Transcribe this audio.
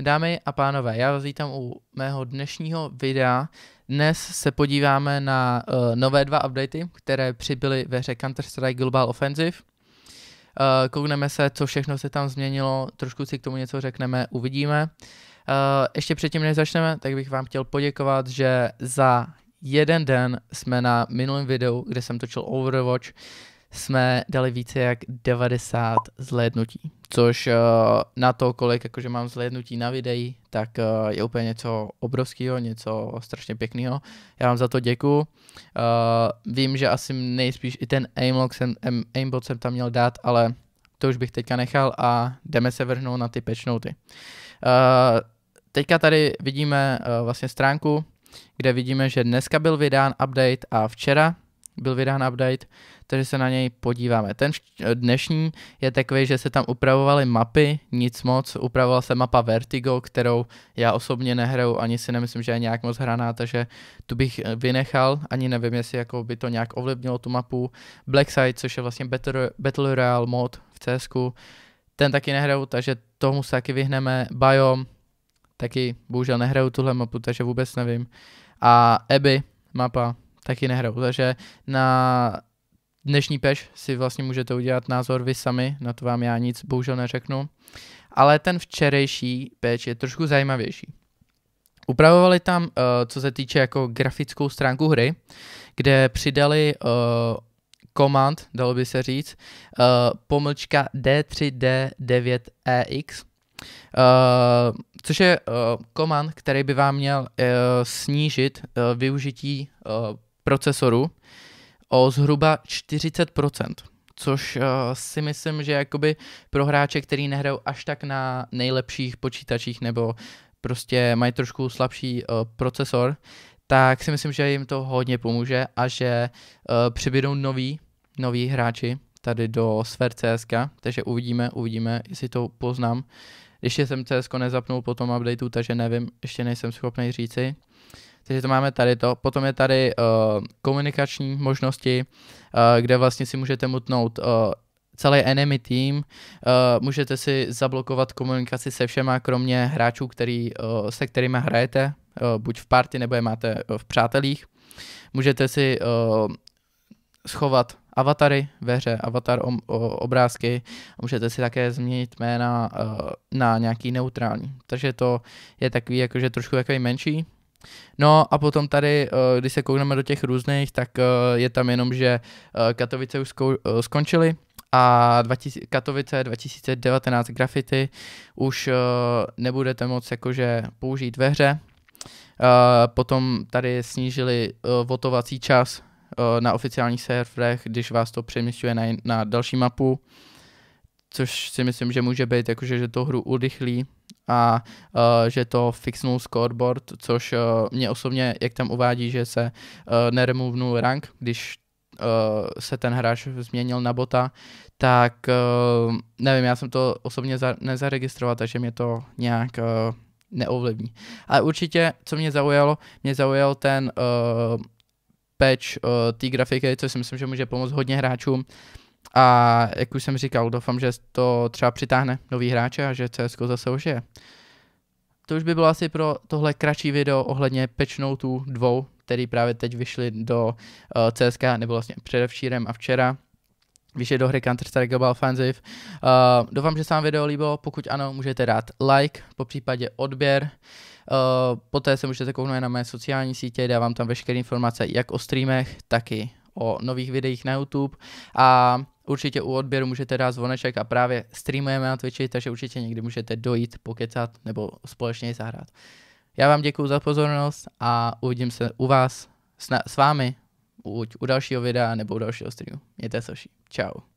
Dámy a pánové, já vás vítám u mého dnešního videa. Dnes se podíváme na uh, nové dva updaty, které přibyly ve hře Counter-Strike Global Offensive. Uh, koukneme se, co všechno se tam změnilo, trošku si k tomu něco řekneme, uvidíme. Uh, ještě předtím, než začneme, tak bych vám chtěl poděkovat, že za jeden den jsme na minulém videu, kde jsem točil Overwatch, jsme dali více jak 90 zhlédnutí, což uh, na to, kolik jakože mám zhlédnutí na videí, tak uh, je úplně něco obrovského, něco strašně pěkného. Já vám za to děkuju. Uh, vím, že asi nejspíš i ten aimlock jsem, aimbot jsem tam měl dát, ale to už bych teďka nechal a jdeme se vrhnout na ty pečnouty. Uh, teďka tady vidíme uh, vlastně stránku, kde vidíme, že dneska byl vydán update a včera byl vydán update, takže se na něj podíváme. Ten dnešní je takový, že se tam upravovaly mapy, nic moc, upravovala se mapa Vertigo, kterou já osobně nehraju, ani si nemyslím, že je nějak moc hraná, takže tu bych eh, vynechal, ani nevím, jestli jako by to nějak ovlivnilo tu mapu. Blackside, což je vlastně Battle, Royale mod v CS, ten taky nehraju, takže tomu se taky vyhneme. Biom, taky bohužel nehraju tuhle mapu, takže vůbec nevím. A Eby mapa, taky nehrou. Takže na dnešní peš si vlastně můžete udělat názor vy sami, na to vám já nic bohužel neřeknu. Ale ten včerejší peč je trošku zajímavější. Upravovali tam, uh, co se týče jako grafickou stránku hry, kde přidali uh, eh, komand, dalo by se říct, uh, pomlčka D3D9EX, e Uh, což je uh, komand, který by vám měl uh, snížit uh, využití uh, procesoru o zhruba 40%, což eh, si myslím, že jakoby pro hráče, který nehrajou až tak na nejlepších počítačích nebo prostě mají trošku slabší eh, procesor, tak si myslím, že jim to hodně pomůže a že eh, přibydou noví, noví hráči tady do sfer CSK, takže uvidíme, uvidíme, jestli to poznám. Ještě jsem CSK nezapnul po tom updateu, takže nevím, ještě nejsem schopný říci. Uh, takže to máme tady to. Potom je tady uh, komunikační možnosti, uh, kde vlastně si můžete mutnout uh, celý enemy tým. Uh, můžete si zablokovat komunikaci se všema, kromě hráčů, který, uh, se kterými hrajete, uh, buď v party, nebo je máte uh, v přátelích. Můžete si uh, schovat avatary ve hře, avatar o, o, obrázky a můžete si také změnit jména uh, na nějaký neutrální. Takže to je takový jakože trošku takový menší No a potom tady, eh, když se koukneme do těch různých, tak eh, je tam jenom, že eh, Katovice už skončily a Katovice 2019 grafity už nebudete moc jakože použít ve hře. Potom tady snížili votovací čas na oficiálních serverech, když vás to přeměstňuje na, na další mapu, což si myslím, že může být jakože, že to hru urychlí a uh, že to fixnul scoreboard, což uh, mě osobně, jak tam uvádí, že se uh, e, neremovnul rank, když uh, se ten hráč změnil na bota, tak uh, nevím, já jsem to osobně za- nezaregistroval, takže mě to nějak uh, neovlivní. Ale určitě, co mě zaujalo, mě zaujal ten uh, patch uh, té grafiky, co si myslím, že může pomoct hodně hráčům, a jak už jsem říkal, doufám, že to třeba přitáhne nový hráče a že CSK zase ožije. To už by bylo asi pro tohle kratší video ohledně pečnoutů dvou, který právě teď vyšli do uh, eh, CSK, nebo vlastně předevčírem a včera. Vyšli do hry Counter-Strike Global Offensive. Uh, doufám, že se vám video líbilo, pokud ano, můžete dát like, po případě odběr. Uh, poté se můžete kouknout na mé sociální sítě, dávám tam veškeré informace jak o streamech, tak i o nových videích na YouTube. A určitě u odběru můžete dát zvoneček a právě streamujeme na Twitchi, takže určitě někdy můžete dojít, pokecat nebo společně zahrát. Já vám děkuji za pozornost a uvidím se u vás, s, na, s vámi, u, u dalšího videa nebo u dalšího streamu. Mějte se Čau.